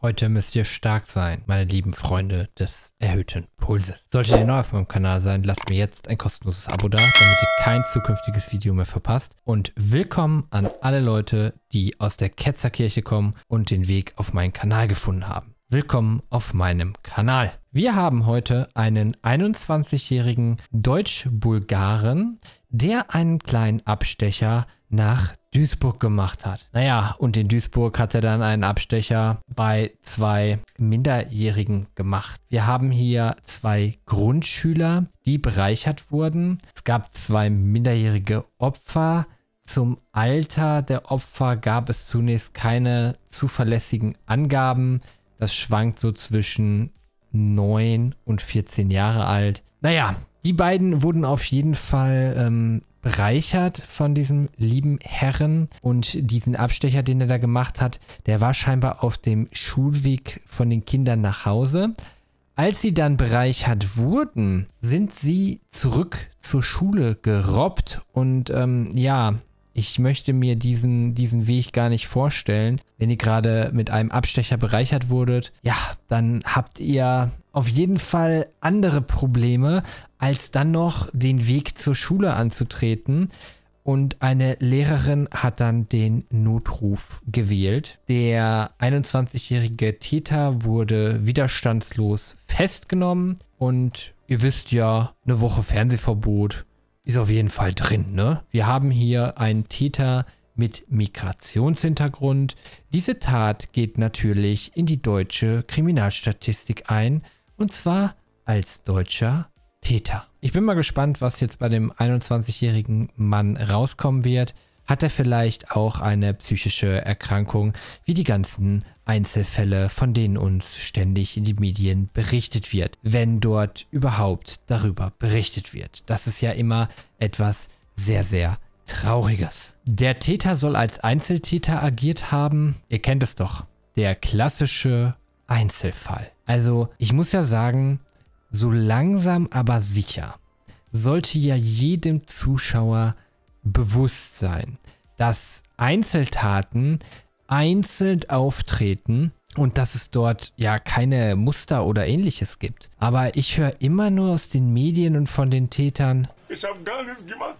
Heute müsst ihr stark sein, meine lieben Freunde des erhöhten Pulses. Solltet ihr neu auf meinem Kanal sein, lasst mir jetzt ein kostenloses Abo da, damit ihr kein zukünftiges Video mehr verpasst. Und willkommen an alle Leute, die aus der Ketzerkirche kommen und den Weg auf meinen Kanal gefunden haben. Willkommen auf meinem Kanal. Wir haben heute einen 21-jährigen Deutsch-Bulgaren, der einen kleinen Abstecher nach Duisburg gemacht hat. Naja, und in Duisburg hat er dann einen Abstecher bei zwei Minderjährigen gemacht. Wir haben hier zwei Grundschüler, die bereichert wurden. Es gab zwei minderjährige Opfer. Zum Alter der Opfer gab es zunächst keine zuverlässigen Angaben. Das schwankt so zwischen 9 und 14 Jahre alt. Naja, die beiden wurden auf jeden Fall ähm, bereichert von diesem lieben Herren und diesen Abstecher, den er da gemacht hat, der war scheinbar auf dem Schulweg von den Kindern nach Hause. Als sie dann bereichert wurden, sind sie zurück zur Schule gerobbt und ähm, ja, ich möchte mir diesen, diesen Weg gar nicht vorstellen. Wenn ihr gerade mit einem Abstecher bereichert wurdet, ja, dann habt ihr auf jeden Fall andere Probleme, als dann noch den Weg zur Schule anzutreten. Und eine Lehrerin hat dann den Notruf gewählt. Der 21-jährige Täter wurde widerstandslos festgenommen und ihr wisst ja, eine Woche Fernsehverbot ist auf jeden Fall drin. Ne? Wir haben hier einen Täter mit Migrationshintergrund. Diese Tat geht natürlich in die deutsche Kriminalstatistik ein und zwar als deutscher Täter. Ich bin mal gespannt, was jetzt bei dem 21-jährigen Mann rauskommen wird. Hat er vielleicht auch eine psychische Erkrankung, wie die ganzen Einzelfälle, von denen uns ständig in den Medien berichtet wird, wenn dort überhaupt darüber berichtet wird? Das ist ja immer etwas sehr, sehr Trauriges. Der Täter soll als Einzeltäter agiert haben. Ihr kennt es doch. Der klassische Einzelfall. Also, ich muss ja sagen, so langsam aber sicher sollte ja jedem Zuschauer bewusst sein, dass Einzeltaten einzeln auftreten und dass es dort ja keine Muster oder ähnliches gibt. Aber ich höre immer nur aus den Medien und von den Tätern. Ich habe gar nichts gemacht.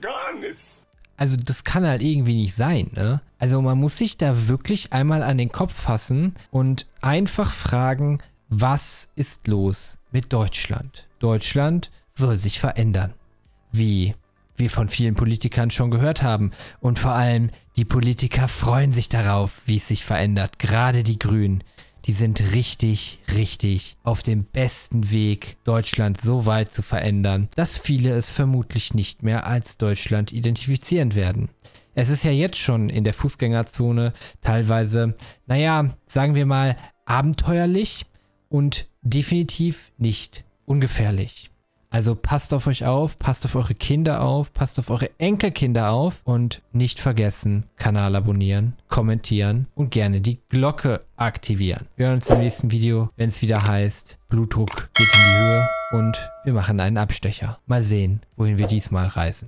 Gar nichts. Also das kann halt irgendwie nicht sein, ne? Also man muss sich da wirklich einmal an den Kopf fassen und einfach fragen, was ist los mit Deutschland? Deutschland soll sich verändern. Wie? wir von vielen Politikern schon gehört haben. Und vor allem, die Politiker freuen sich darauf, wie es sich verändert. Gerade die Grünen. Die sind richtig, richtig auf dem besten Weg, Deutschland so weit zu verändern, dass viele es vermutlich nicht mehr als Deutschland identifizieren werden. Es ist ja jetzt schon in der Fußgängerzone teilweise, naja, sagen wir mal, abenteuerlich und definitiv nicht ungefährlich. Also passt auf euch auf, passt auf eure Kinder auf, passt auf eure Enkelkinder auf und nicht vergessen, Kanal abonnieren, kommentieren und gerne die Glocke aktivieren. Wir hören uns im nächsten Video, wenn es wieder heißt, Blutdruck geht in die Höhe und wir machen einen Abstecher. Mal sehen, wohin wir diesmal reisen.